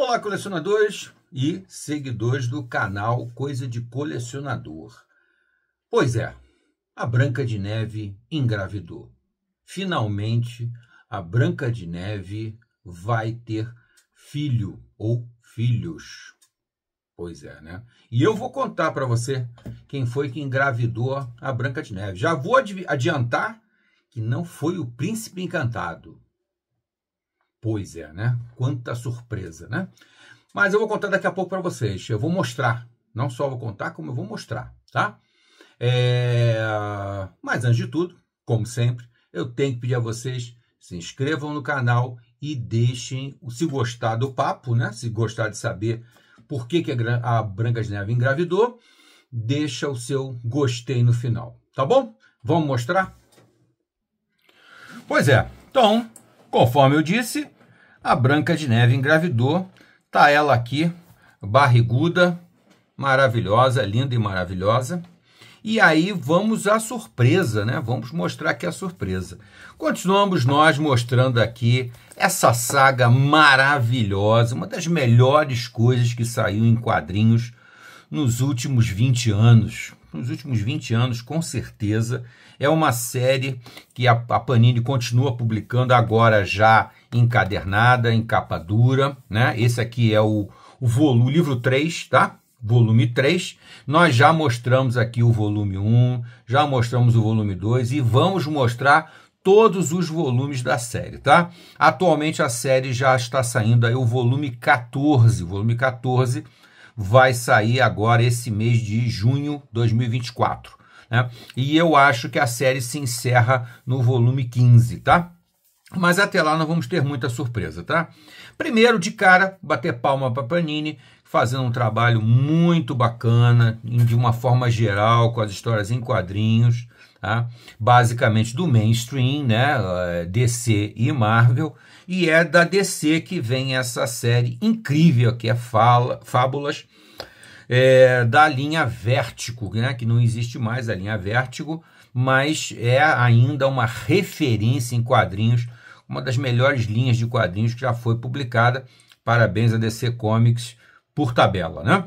Olá, colecionadores e seguidores do canal Coisa de Colecionador. Pois é, a Branca de Neve engravidou. Finalmente, a Branca de Neve vai ter filho ou filhos. Pois é, né? E eu vou contar para você quem foi que engravidou a Branca de Neve. Já vou adiantar que não foi o príncipe encantado. Pois é, né? Quanta surpresa, né? Mas eu vou contar daqui a pouco para vocês. Eu vou mostrar. Não só vou contar, como eu vou mostrar, tá? É... Mas antes de tudo, como sempre, eu tenho que pedir a vocês se inscrevam no canal e deixem, se gostar do papo, né? Se gostar de saber por que, que a Branca de Neve engravidou, deixa o seu gostei no final, tá bom? Vamos mostrar? Pois é, então, conforme eu disse, a Branca de Neve engravidou, tá ela aqui, barriguda, maravilhosa, linda e maravilhosa. E aí vamos à surpresa, né? Vamos mostrar aqui a surpresa. Continuamos nós mostrando aqui essa saga maravilhosa, uma das melhores coisas que saiu em quadrinhos nos últimos 20 anos. Nos últimos 20 anos, com certeza, é uma série que a, a Panini continua publicando agora já encadernada, em capa dura, né? Esse aqui é o, o volume, livro 3, tá? Volume 3. Nós já mostramos aqui o volume 1, já mostramos o volume 2 e vamos mostrar todos os volumes da série, tá? Atualmente a série já está saindo aí o volume 14, o volume 14 vai sair agora esse mês de junho de 2024. Né? E eu acho que a série se encerra no volume 15, tá? Mas até lá não vamos ter muita surpresa, tá? Primeiro, de cara, bater palma para Panini, fazendo um trabalho muito bacana, de uma forma geral, com as histórias em quadrinhos, tá? basicamente do mainstream, né? Eh, DC e Marvel, e é da DC que vem essa série incrível que é Fala, Fábulas é, da linha Vértigo, né? que não existe mais a linha Vértigo, mas é ainda uma referência em quadrinhos, uma das melhores linhas de quadrinhos que já foi publicada. Parabéns a DC Comics por tabela, né?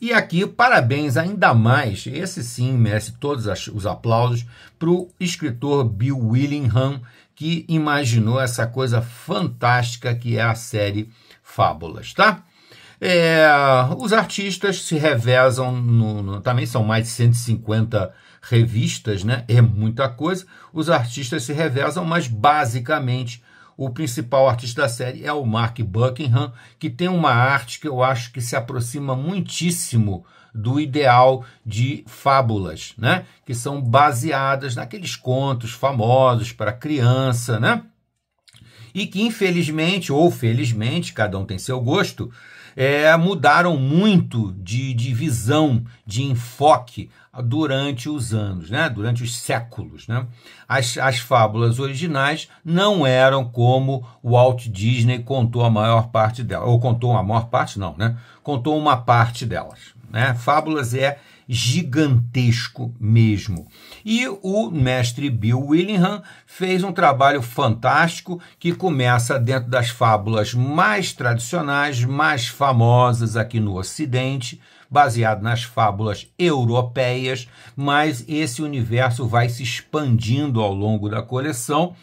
E aqui, parabéns ainda mais, esse sim merece todos os aplausos, para o escritor Bill Willingham, que imaginou essa coisa fantástica que é a série Fábulas, tá? É, os artistas se revezam, no, no, também são mais de 150 revistas, né? É muita coisa. Os artistas se revezam, mas basicamente o principal artista da série é o Mark Buckingham, que tem uma arte que eu acho que se aproxima muitíssimo do ideal de fábulas, né? Que são baseadas naqueles contos famosos para criança, né? E que infelizmente ou felizmente, cada um tem seu gosto, é, mudaram muito de, de visão, de enfoque durante os anos, né? durante os séculos. Né? As, as fábulas originais não eram como o Walt Disney contou a maior parte delas, ou contou a maior parte, não, né? contou uma parte delas. Né? Fábulas é gigantesco mesmo. E o mestre Bill Willingham fez um trabalho fantástico que começa dentro das fábulas mais tradicionais, mais famosas aqui no Ocidente, baseado nas fábulas europeias, mas esse universo vai se expandindo ao longo da coleção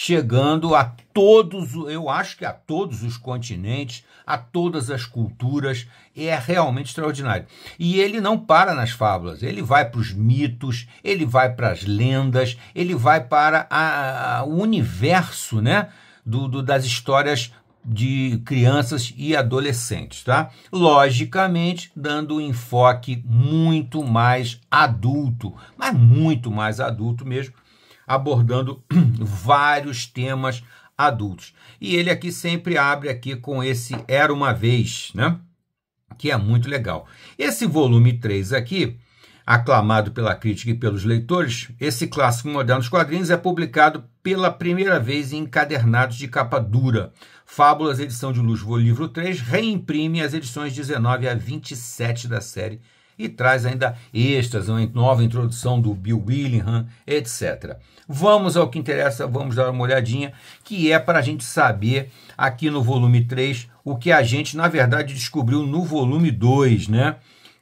chegando a todos, eu acho que a todos os continentes, a todas as culturas, é realmente extraordinário. E ele não para nas fábulas, ele vai para os mitos, ele vai para as lendas, ele vai para a, a, o universo, né? Do, do, das histórias de crianças e adolescentes, tá? Logicamente, dando um enfoque muito mais adulto, mas muito mais adulto mesmo, abordando vários temas adultos. E ele aqui sempre abre aqui com esse Era uma vez, né? Que é muito legal. Esse volume 3 aqui, aclamado pela crítica e pelos leitores, esse clássico moderno dos quadrinhos é publicado pela primeira vez em encadernados de capa dura. Fábulas, edição de Luz, livro 3, reimprime as edições 19 a 27 da série e traz ainda extras, uma nova introdução do Bill Willingham, etc. Vamos ao que interessa, vamos dar uma olhadinha, que é para a gente saber aqui no volume 3 o que a gente, na verdade, descobriu no volume 2, né?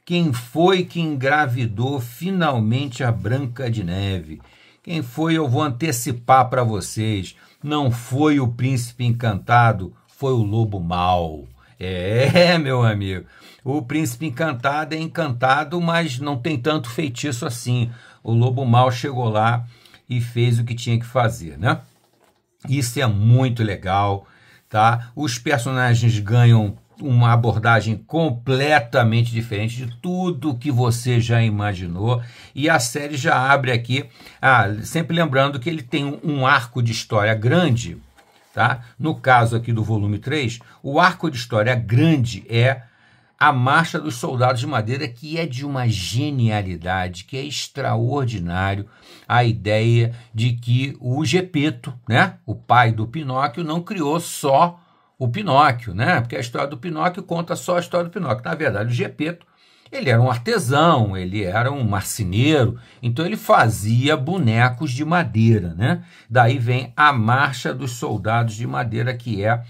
Quem foi que engravidou finalmente a Branca de Neve? Quem foi, eu vou antecipar para vocês. Não foi o príncipe encantado, foi o lobo mau. É, meu amigo. O príncipe encantado é encantado, mas não tem tanto feitiço assim. O lobo mal chegou lá e fez o que tinha que fazer, né? Isso é muito legal, tá? Os personagens ganham uma abordagem completamente diferente de tudo que você já imaginou. E a série já abre aqui, ah, sempre lembrando que ele tem um arco de história grande, Tá? No caso aqui do volume 3, o arco de história grande é a Marcha dos Soldados de Madeira, que é de uma genialidade, que é extraordinário a ideia de que o Gepeto, né, o pai do Pinóquio, não criou só o Pinóquio, né? Porque a história do Pinóquio conta só a história do Pinóquio. Na verdade, o Gepeto ele era um artesão, ele era um marceneiro, então ele fazia bonecos de madeira, né? Daí vem a Marcha dos Soldados de Madeira, que é,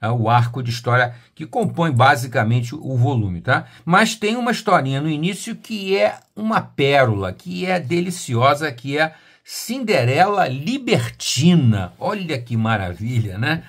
é o arco de história que compõe basicamente o volume, tá? Mas tem uma historinha no início que é uma pérola, que é deliciosa, que é Cinderela Libertina. Olha que maravilha, né?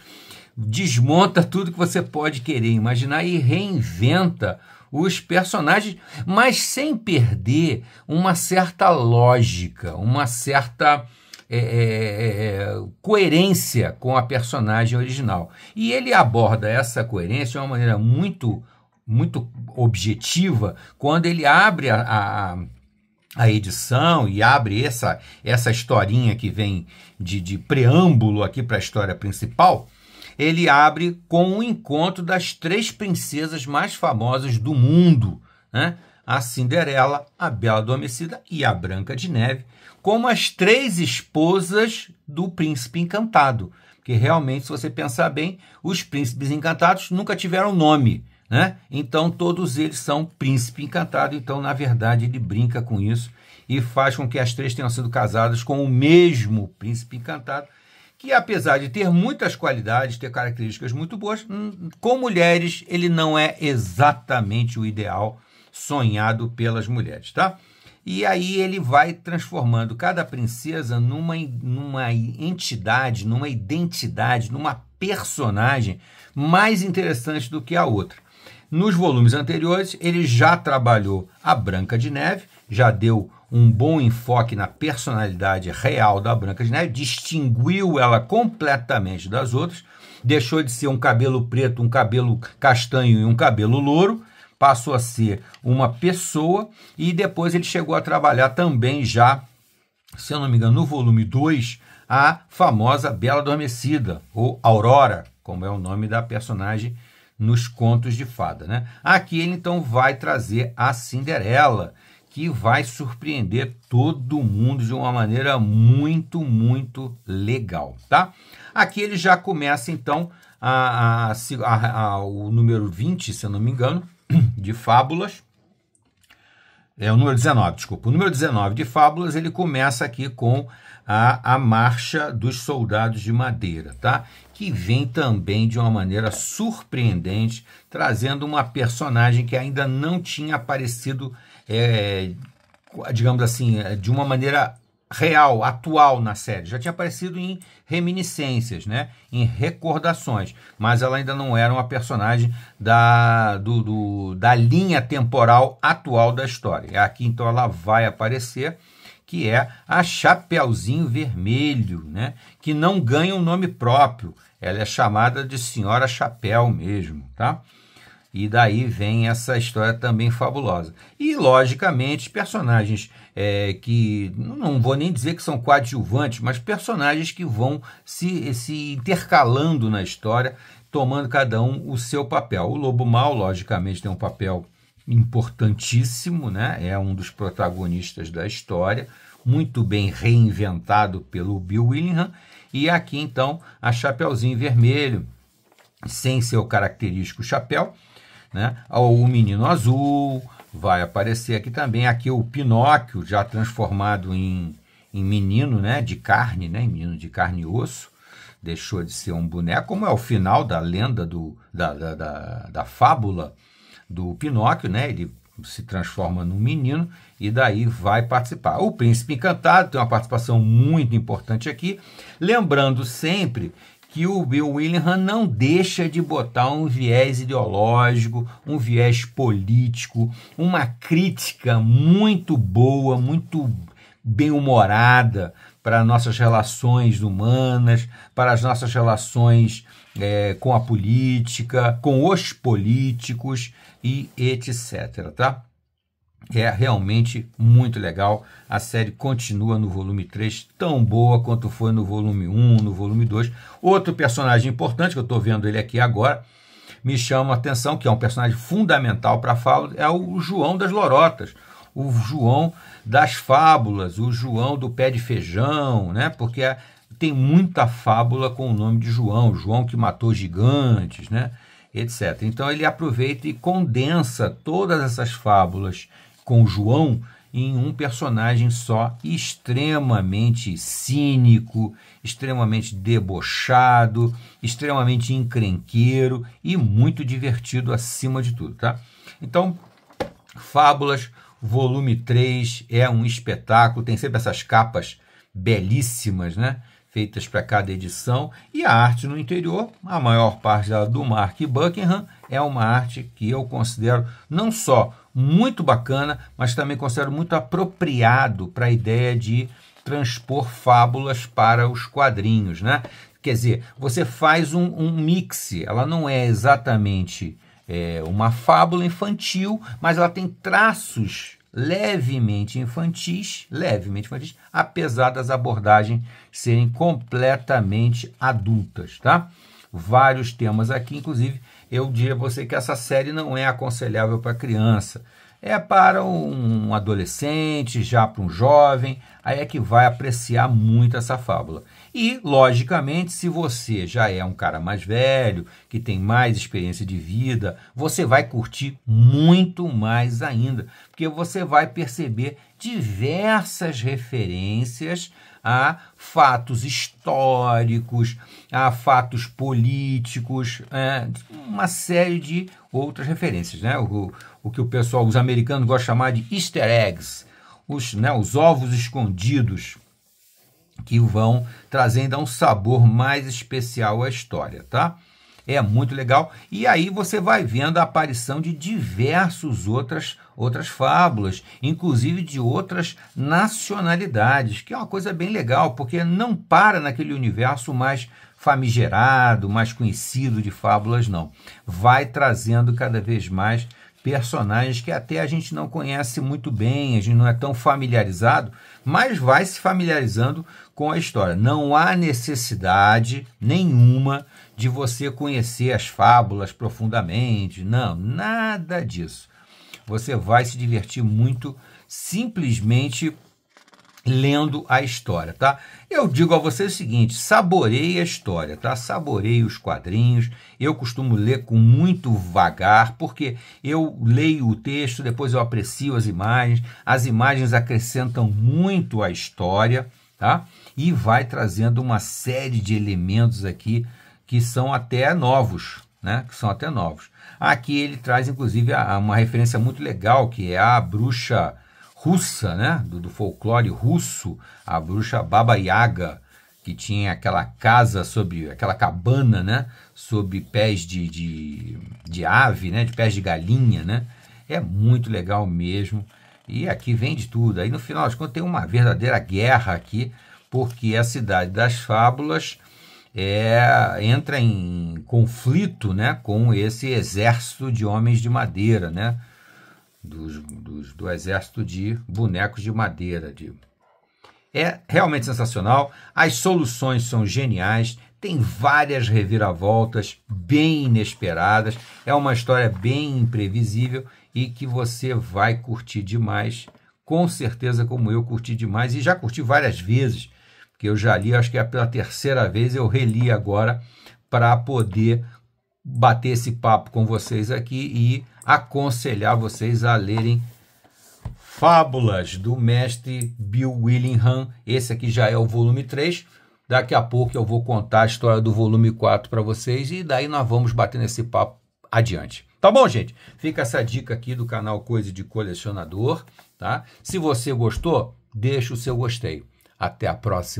Desmonta tudo que você pode querer imaginar e reinventa os personagens, mas sem perder uma certa lógica, uma certa é é, é, é, coerência com a personagem original. E ele aborda essa coerência de uma maneira muito, muito objetiva quando ele abre a, a a edição e abre essa essa historinha que vem de, de preâmbulo aqui para a história principal, ele abre com o encontro das três princesas mais famosas do mundo, né? a Cinderela, a Bela Adormecida e a Branca de Neve, como as três esposas do príncipe encantado. Porque realmente, se você pensar bem, os príncipes encantados nunca tiveram nome. Né? Então todos eles são príncipe encantado, então na verdade ele brinca com isso e faz com que as três tenham sido casadas com o mesmo príncipe encantado, que apesar de ter muitas qualidades, ter características muito boas, hum, com mulheres ele não é exatamente o ideal sonhado pelas mulheres, tá? E aí ele vai transformando cada princesa numa, numa entidade, numa identidade, numa personagem mais interessante do que a outra. Nos volumes anteriores, ele já trabalhou a Branca de Neve, já deu um bom enfoque na personalidade real da Branca de Neve, distinguiu ela completamente das outras, deixou de ser um cabelo preto, um cabelo castanho e um cabelo louro, passou a ser uma pessoa e depois ele chegou a trabalhar também já, se eu não me engano, no volume 2, a famosa Bela Adormecida, ou Aurora, como é o nome da personagem nos contos de fada, né? Aqui ele então vai trazer a Cinderela, que vai surpreender todo mundo de uma maneira muito, muito legal, tá? Aqui ele já começa, então, a, a, a, o número 20, se eu não me engano, de Fábulas. É o número 19, desculpa. O número 19 de Fábulas, ele começa aqui com a, a Marcha dos Soldados de Madeira, tá? Que vem também de uma maneira surpreendente, trazendo uma personagem que ainda não tinha aparecido antes é, digamos assim, é, de uma maneira real, atual na série. Já tinha aparecido em reminiscências, né? em recordações, mas ela ainda não era uma personagem da, do, do, da linha temporal atual da história. É aqui então ela vai aparecer, que é a Chapeuzinho Vermelho, né? que não ganha um nome próprio. Ela é chamada de Senhora Chapéu mesmo, tá? E daí vem essa história também fabulosa. E, logicamente, personagens é, que não vou nem dizer que são coadjuvantes, mas personagens que vão se, se intercalando na história, tomando cada um o seu papel. O Lobo Mal, logicamente, tem um papel importantíssimo, né? é um dos protagonistas da história, muito bem reinventado pelo Bill Willingham. E aqui, então, a Chapeuzinho Vermelho, sem seu característico chapéu né? O Menino Azul vai aparecer aqui também. Aqui o Pinóquio, já transformado em, em menino, né? De carne, né? menino de carne e osso. Deixou de ser um boneco, como é o final da lenda, do, da, da, da, da fábula do Pinóquio, né? Ele se transforma num menino e daí vai participar. O Príncipe Encantado tem uma participação muito importante aqui, lembrando sempre que o Bill Willingham não deixa de botar um viés ideológico, um viés político, uma crítica muito boa, muito bem-humorada para nossas relações humanas, para as nossas relações é, com a política, com os políticos e etc. Tá? é realmente muito legal. A série continua no volume 3, tão boa quanto foi no volume 1, no volume 2. Outro personagem importante, que eu estou vendo ele aqui agora, me chama a atenção, que é um personagem fundamental para a fala, é o João das Lorotas, o João das Fábulas, o João do Pé de Feijão, né? porque é, tem muita fábula com o nome de João, João que matou gigantes, né? etc. Então ele aproveita e condensa todas essas fábulas com João em um personagem só extremamente cínico, extremamente debochado, extremamente encrenqueiro e muito divertido acima de tudo, tá? Então, Fábulas, volume 3 é um espetáculo, tem sempre essas capas belíssimas, né? Feitas para cada edição, e a arte no interior, a maior parte dela do Mark Buckingham, é uma arte que eu considero não só muito bacana, mas também considero muito apropriado para a ideia de transpor fábulas para os quadrinhos, né? Quer dizer, você faz um, um mix, ela não é exatamente é, uma fábula infantil, mas ela tem traços levemente infantis, levemente infantis, apesar das abordagens serem completamente adultas, tá? Vários temas aqui, inclusive eu diria a você que essa série não é aconselhável para criança. É para um adolescente, já para um jovem, aí é que vai apreciar muito essa fábula. E, logicamente, se você já é um cara mais velho, que tem mais experiência de vida, você vai curtir muito mais ainda, porque você vai perceber diversas referências a fatos históricos, a fatos políticos, é, uma série de outras referências. Né? O, o que o pessoal, os americanos, gostam de chamar de easter eggs, os, né, os ovos escondidos que vão trazer ainda então, um sabor mais especial à história, tá? É muito legal. E aí você vai vendo a aparição de diversas outras, outras fábulas, inclusive de outras nacionalidades, que é uma coisa bem legal, porque não para naquele universo mais famigerado, mais conhecido de fábulas, não. Vai trazendo cada vez mais personagens que até a gente não conhece muito bem, a gente não é tão familiarizado, mas vai se familiarizando com a história. Não há necessidade nenhuma de você conhecer as fábulas profundamente, não, nada disso. Você vai se divertir muito simplesmente lendo a história, tá? Eu digo a você o seguinte, saborei a história, tá? Saborei os quadrinhos. Eu costumo ler com muito vagar, porque eu leio o texto, depois eu aprecio as imagens. As imagens acrescentam muito à história, tá? E vai trazendo uma série de elementos aqui que são até novos, né? Que são até novos. Aqui ele traz inclusive a uma referência muito legal, que é a bruxa russa, né? Do, do, folclore russo, a bruxa Baba Yaga, que tinha aquela casa sobre, aquela cabana, né? Sob pés de, de, de ave, né? De pés de galinha, né? É muito legal mesmo. E aqui vem de tudo. Aí no final das contas tem uma verdadeira guerra aqui, porque a cidade das fábulas é, entra em conflito né, com esse exército de homens de madeira, né? dos, dos, do exército de bonecos de madeira. De... É realmente sensacional. As soluções são geniais. Tem várias reviravoltas bem inesperadas. É uma história bem imprevisível e que você vai curtir demais. Com certeza, como eu curti demais e já curti várias vezes, porque eu já li, acho que é pela terceira vez, eu reli agora para poder bater esse papo com vocês aqui e aconselhar vocês a lerem Fábulas do mestre Bill Willingham. Esse aqui já é o volume 3. Daqui a pouco eu vou contar a história do volume 4 para vocês e daí nós vamos batendo esse papo adiante. Tá bom, gente? Fica essa dica aqui do canal Coisa de Colecionador, tá? Se você gostou, deixa o seu gostei. Até a próxima.